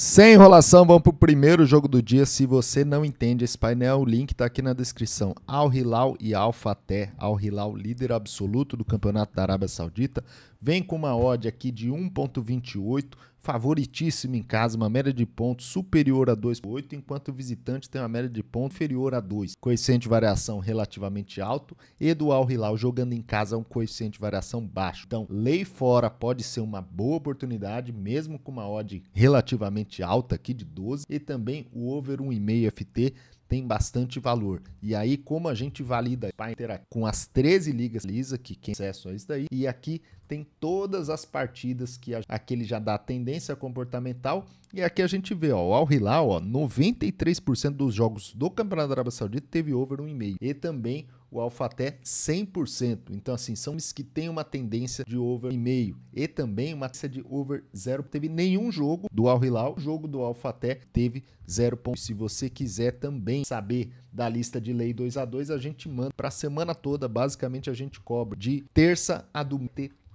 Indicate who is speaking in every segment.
Speaker 1: Sem enrolação, vamos para o primeiro jogo do dia. Se você não entende esse painel, o link está aqui na descrição. Al Hilal e Al Fateh. Al Hilal, líder absoluto do campeonato da Arábia Saudita, vem com uma odd aqui de 1.28 favoritíssimo em casa, uma média de pontos superior a 2,8, enquanto o visitante tem uma média de pontos inferior a 2. Coeficiente de variação relativamente alto e do Al Hilal jogando em casa é um coeficiente de variação baixo. Então, lei fora pode ser uma boa oportunidade, mesmo com uma odd relativamente alta aqui de 12 e também o over 1,5 FT tem bastante valor. E aí, como a gente valida para interagir com as 13 ligas lisa, que quem acesso é a isso daí, e aqui tem todas as partidas que aquele já dá tendência comportamental, e aqui a gente vê, ó, o Al Hilal, ó, 93% dos jogos do Campeonato da Arábia Saudita teve over 1,5, e também o Alphaté 100%. Então, assim, são que têm uma tendência de over e meio e também uma tendência de over zero. Teve nenhum jogo do Al Hilal, o jogo do Alphaté teve zero pontos. Se você quiser também saber da lista de lei 2 a 2 a gente manda para a semana toda. Basicamente, a gente cobra de terça a domingo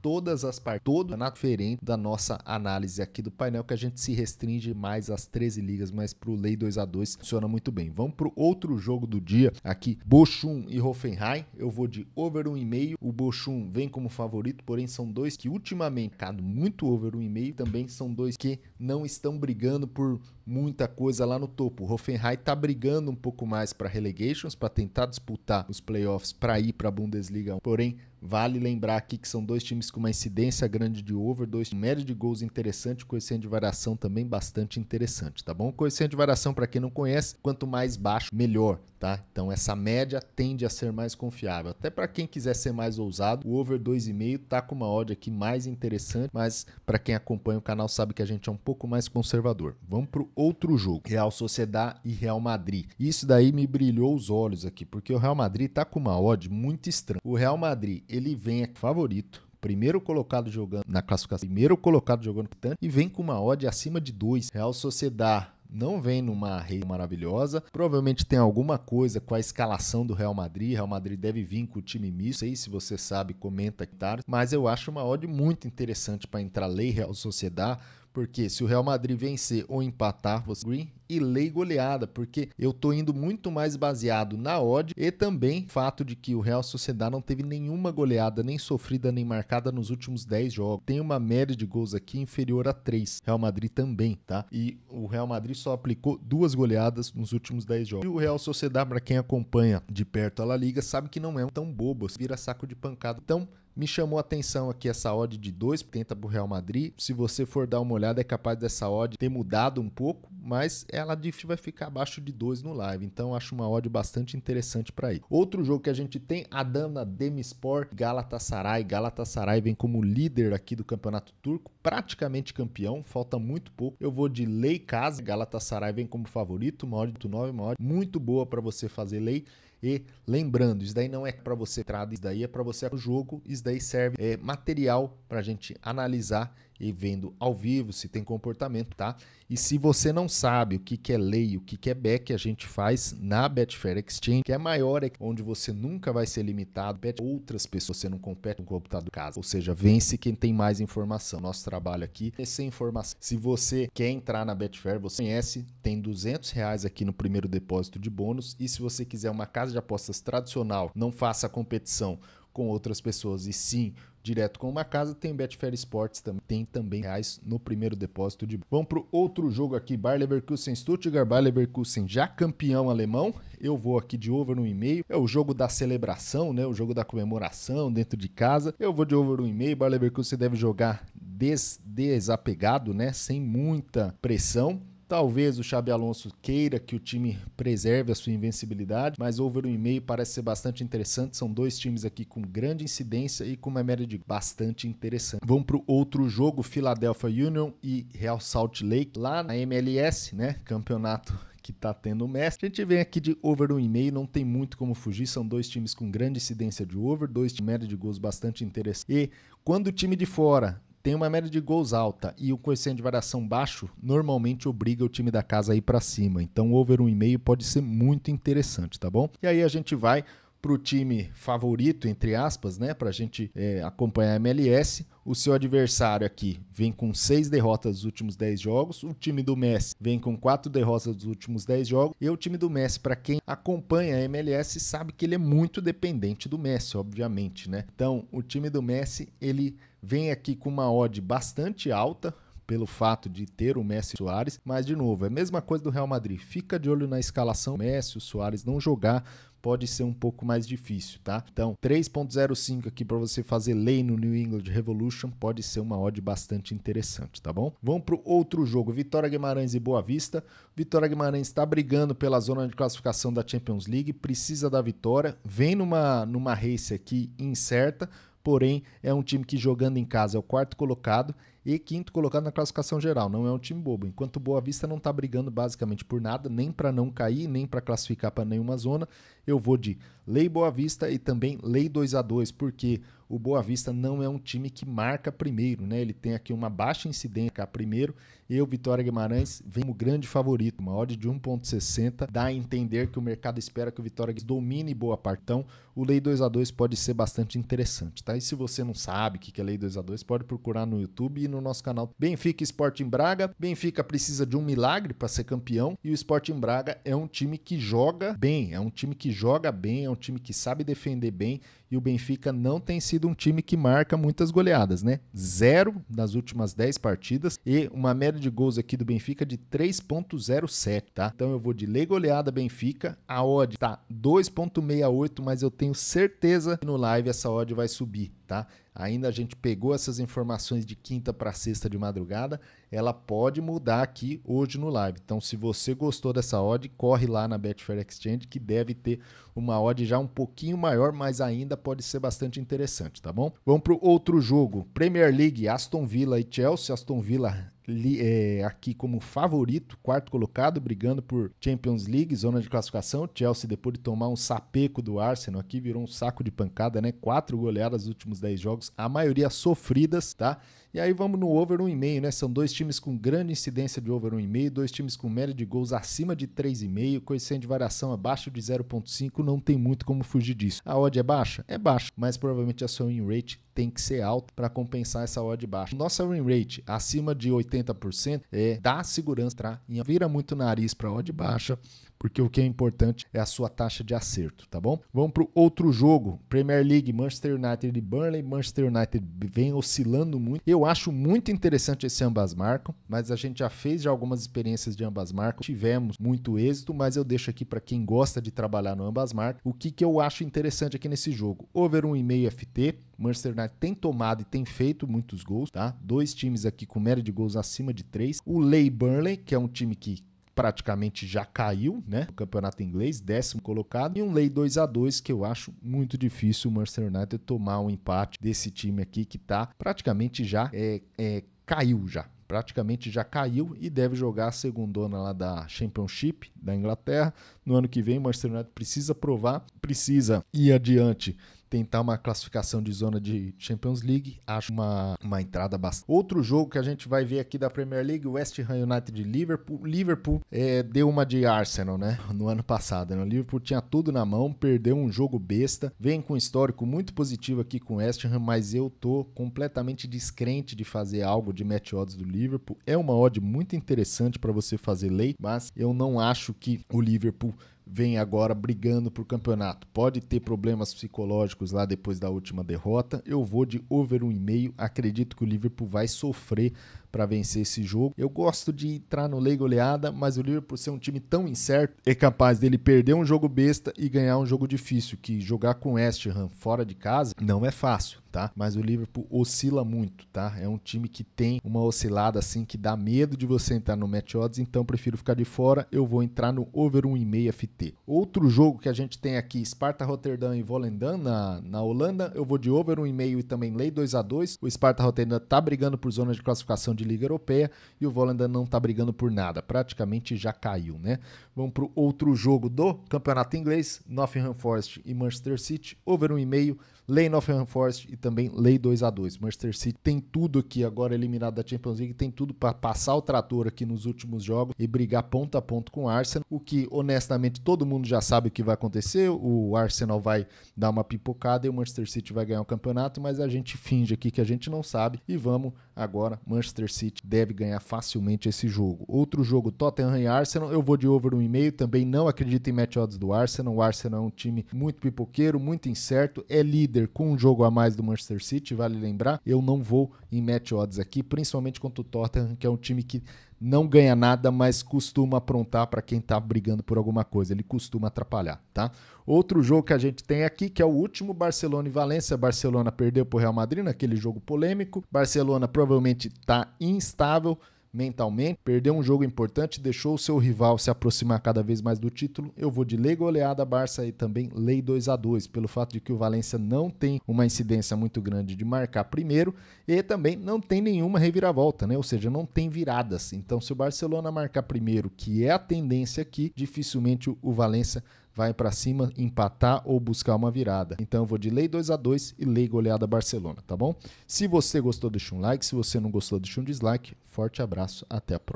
Speaker 1: todas as partes, todo diferente da nossa análise aqui do painel, que a gente se restringe mais às 13 ligas, mas para o Lei 2 a 2 funciona muito bem. Vamos para o outro jogo do dia aqui, Bochum e Hoffenheim. Eu vou de over 1,5. O Bochum vem como favorito, porém são dois que ultimamente, cado muito over 1,5, também são dois que não estão brigando por muita coisa lá no topo. O Hoffenheim tá brigando um pouco mais para relegations, para tentar disputar os playoffs para ir para a Bundesliga, porém Vale lembrar aqui que são dois times com uma incidência grande de over, dois média de gols interessante, coeficiente de variação também bastante interessante, tá bom? Coeficiente de variação, para quem não conhece, quanto mais baixo, melhor, tá? Então essa média tende a ser mais confiável. Até para quem quiser ser mais ousado, o over 2,5 tá com uma odd aqui mais interessante, mas para quem acompanha o canal sabe que a gente é um pouco mais conservador. Vamos pro outro jogo, Real Sociedade e Real Madrid. Isso daí me brilhou os olhos aqui, porque o Real Madrid tá com uma odd muito estranha. O Real Madrid ele vem é favorito. Primeiro colocado jogando na classificação, primeiro colocado jogando e vem com uma odd acima de 2. Real Sociedade não vem numa rede maravilhosa. Provavelmente tem alguma coisa com a escalação do Real Madrid. Real Madrid deve vir com o time misto. Não sei se você sabe, comenta aqui tarde. Mas eu acho uma odd muito interessante para entrar lei Real Sociedade porque se o Real Madrid vencer ou empatar, você Green e lei goleada, porque eu tô indo muito mais baseado na odd e também fato de que o Real Sociedade não teve nenhuma goleada, nem sofrida, nem marcada nos últimos 10 jogos. Tem uma média de gols aqui inferior a 3. Real Madrid também, tá? E o Real Madrid só aplicou duas goleadas nos últimos 10 jogos. E o Real Sociedade, para quem acompanha de perto a La Liga, sabe que não é tão bobo, vira saco de pancada. Então, me chamou a atenção aqui essa odd de 2,80 para o Real Madrid. Se você for dar uma olhada, é capaz dessa odd ter mudado um pouco, mas ela vai ficar abaixo de 2 no live. Então acho uma odd bastante interessante para ir. Outro jogo que a gente tem, Adana Demispor, Galatasaray. Galatasaray vem como líder aqui do Campeonato Turco, praticamente campeão, falta muito pouco. Eu vou de lei casa, Galatasaray vem como favorito, uma odd do 9, uma odd muito boa para você fazer lei. E lembrando, isso daí não é para você entrar, isso daí é para você o jogo, isso daí serve é, material para a gente analisar e vendo ao vivo se tem comportamento, tá? E se você não sabe o que, que é lei, o que, que é back, a gente faz na Betfair Exchange, que é maior, é onde você nunca vai ser limitado, bet outras pessoas, você não compete com o computador casa. Ou seja, vence quem tem mais informação. Nosso trabalho aqui é sem informação. Se você quer entrar na Betfair, você conhece, tem 200 reais aqui no primeiro depósito de bônus. E se você quiser uma casa de apostas tradicional, não faça competição com outras pessoas e sim direto com uma casa. Tem o Betfair Sports, também, tem também reais no primeiro depósito de. Vamos para outro jogo aqui, Bayer Leverkusen Stuttgart, Bayer Leverkusen já campeão alemão. Eu vou aqui de over no e-mail. É o jogo da celebração, né? O jogo da comemoração dentro de casa. Eu vou de over no e-mail. Bayer Leverkusen deve jogar des desapegado, né? Sem muita pressão Talvez o Xabi Alonso queira que o time preserve a sua invencibilidade, mas over 1,5 e meio parece ser bastante interessante. São dois times aqui com grande incidência e com uma média de bastante interessante. Vamos para o outro jogo, Philadelphia Union e Real Salt Lake, lá na MLS, né? Campeonato que tá tendo o mestre. A gente vem aqui de over 1,5, não tem muito como fugir, são dois times com grande incidência de over, dois de média de gols bastante interessante. E quando o time de fora tem uma média de gols alta e o um coeficiente de variação baixo, normalmente obriga o time da casa a ir para cima. Então, over 1,5 pode ser muito interessante, tá bom? E aí a gente vai para o time favorito, entre aspas, né? Para a gente é, acompanhar a MLS. O seu adversário aqui vem com seis derrotas dos últimos 10 jogos. O time do Messi vem com quatro derrotas dos últimos 10 jogos. E o time do Messi, para quem acompanha a MLS, sabe que ele é muito dependente do Messi, obviamente, né? Então, o time do Messi, ele vem aqui com uma odd bastante alta, pelo fato de ter o Messi e o Soares, mas de novo, é a mesma coisa do Real Madrid. Fica de olho na escalação, o Messi, o Soares não jogar, pode ser um pouco mais difícil, tá? Então, 3.05 aqui para você fazer lei no New England Revolution pode ser uma odd bastante interessante, tá bom? Vamos para o outro jogo, Vitória Guimarães e Boa Vista. Vitória Guimarães está brigando pela zona de classificação da Champions League, precisa da vitória, vem numa numa race aqui incerta, porém é um time que jogando em casa é o quarto colocado e quinto colocado na classificação geral. Não é um time bobo. Enquanto o Boa Vista não está brigando basicamente por nada, nem para não cair, nem para classificar para nenhuma zona, eu vou de Lei Boa Vista e também Lei 2 a 2 porque o Boa Vista não é um time que marca primeiro, né? Ele tem aqui uma baixa incidência primeiro. Eu, Vitória Guimarães, vem como grande favorito, uma odd de 1.60, dá a entender que o mercado espera que o Vitória domine boa parte. Então, o Lei 2 a 2 pode ser bastante interessante, tá? E se você não sabe o que é Lei 2 a 2, pode procurar no YouTube e no nosso canal. Benfica e Sporting Braga. Benfica precisa de um milagre para ser campeão e o Sporting Braga é um time que joga bem, é um time que joga bem, é um time que sabe defender bem e o Benfica não tem sido um time que marca muitas goleadas, né? Zero nas últimas 10 partidas e uma média de gols aqui do Benfica de 3.07, tá? Então eu vou de lei goleada Benfica, a odd tá 2.68, mas eu tenho certeza que no live essa odd vai subir tá? Ainda a gente pegou essas informações de quinta para sexta de madrugada ela pode mudar aqui hoje no live. Então, se você gostou dessa odd, corre lá na Betfair Exchange, que deve ter uma odd já um pouquinho maior, mas ainda pode ser bastante interessante, tá bom? Vamos para o outro jogo. Premier League, Aston Villa e Chelsea. Aston Villa é, aqui como favorito, quarto colocado, brigando por Champions League, zona de classificação. Chelsea, depois de tomar um sapeco do Arsenal aqui, virou um saco de pancada, né? Quatro goleadas nos últimos dez jogos, a maioria sofridas, tá? E aí vamos no over 1,5, né? São dois times com grande incidência de over 1,5, dois times com média de gols acima de 3,5, coeficiente de variação abaixo de 0,5, não tem muito como fugir disso. A odd é baixa? É baixa, mas provavelmente a sua win rate tem que ser alta para compensar essa odd baixa. Nossa win rate acima de 80% é, dá segurança, tá? E vira muito nariz para odd baixa, porque o que é importante é a sua taxa de acerto, tá bom? Vamos para o outro jogo, Premier League, Manchester United e Burnley. Manchester United vem oscilando muito. Eu acho muito interessante esse ambas marcam, mas a gente já fez já algumas experiências de ambas marcam, tivemos muito êxito, mas eu deixo aqui para quem gosta de trabalhar no ambas marcas, o que, que eu acho interessante aqui nesse jogo. Over 1,5 FT, Manchester United tem tomado e tem feito muitos gols, tá? Dois times aqui com média de gols acima de 3. O Ley Burnley, que é um time que praticamente já caiu, né? O campeonato inglês, décimo colocado. E um Lei 2 a 2 que eu acho muito difícil o Manchester United tomar um empate desse time aqui que tá praticamente já é, é caiu já praticamente já caiu e deve jogar a segundona lá da Championship da Inglaterra. No ano que vem, o Manchester United precisa provar, precisa ir adiante tentar uma classificação de zona de Champions League, acho uma, uma entrada bastante. Outro jogo que a gente vai ver aqui da Premier League, West Ham United de Liverpool. Liverpool é, deu uma de Arsenal, né? No ano passado. Né? O Liverpool tinha tudo na mão, perdeu um jogo besta. Vem com um histórico muito positivo aqui com o West Ham, mas eu tô completamente descrente de fazer algo de match odds do Liverpool Liverpool. É uma odd muito interessante para você fazer lei, mas eu não acho que o Liverpool vem agora brigando por campeonato. Pode ter problemas psicológicos lá depois da última derrota. Eu vou de over 1,5. Acredito que o Liverpool vai sofrer para vencer esse jogo. Eu gosto de entrar no lei goleada, mas o Liverpool ser um time tão incerto é capaz dele perder um jogo besta e ganhar um jogo difícil, que jogar com West Ham fora de casa não é fácil, tá? Mas o Liverpool oscila muito, tá? É um time que tem uma oscilada assim que dá medo de você entrar no match odds, então prefiro ficar de fora. Eu vou entrar no over 1,5 fita Outro jogo que a gente tem aqui, Sparta Rotterdam e Volendam na, na Holanda, eu vou de over 1,5 e também lei 2 a 2 O Sparta Rotterdam tá brigando por zona de classificação de Liga Europeia e o Volendam não tá brigando por nada, praticamente já caiu, né? Vamos pro outro jogo do Campeonato Inglês, Nottingham Forest e Manchester City, over 1,5 Lei Nottingham Forest e também Lei 2 a 2 Manchester City tem tudo aqui, agora eliminado da Champions League, tem tudo para passar o trator aqui nos últimos jogos e brigar ponto a ponto com o Arsenal, o que honestamente todo mundo já sabe o que vai acontecer. O Arsenal vai dar uma pipocada e o Manchester City vai ganhar o campeonato, mas a gente finge aqui que a gente não sabe e vamos agora. Manchester City deve ganhar facilmente esse jogo. Outro jogo, Tottenham e Arsenal, eu vou de over 1,5. Também não acredito em match odds do Arsenal. O Arsenal é um time muito pipoqueiro, muito incerto, é líder com um jogo a mais do Manchester City, vale lembrar. Eu não vou em match odds aqui, principalmente contra o Tottenham, que é um time que não ganha nada, mas costuma aprontar para quem está brigando por alguma coisa. Ele costuma atrapalhar, tá? Outro jogo que a gente tem aqui, que é o último Barcelona e Valência. Barcelona perdeu para o Real Madrid naquele jogo polêmico. Barcelona provavelmente está instável mentalmente, perdeu um jogo importante, deixou o seu rival se aproximar cada vez mais do título. Eu vou de lei goleada Barça e também lei 2 a 2 pelo fato de que o Valência não tem uma incidência muito grande de marcar primeiro e também não tem nenhuma reviravolta, né? Ou seja, não tem viradas. Então, se o Barcelona marcar primeiro, que é a tendência aqui, dificilmente o Valência vai para cima, empatar ou buscar uma virada. Então eu vou de lei 2 a 2 e lei goleada Barcelona, tá bom? Se você gostou, deixa um like. Se você não gostou, deixa um dislike. Forte abraço, até a próxima.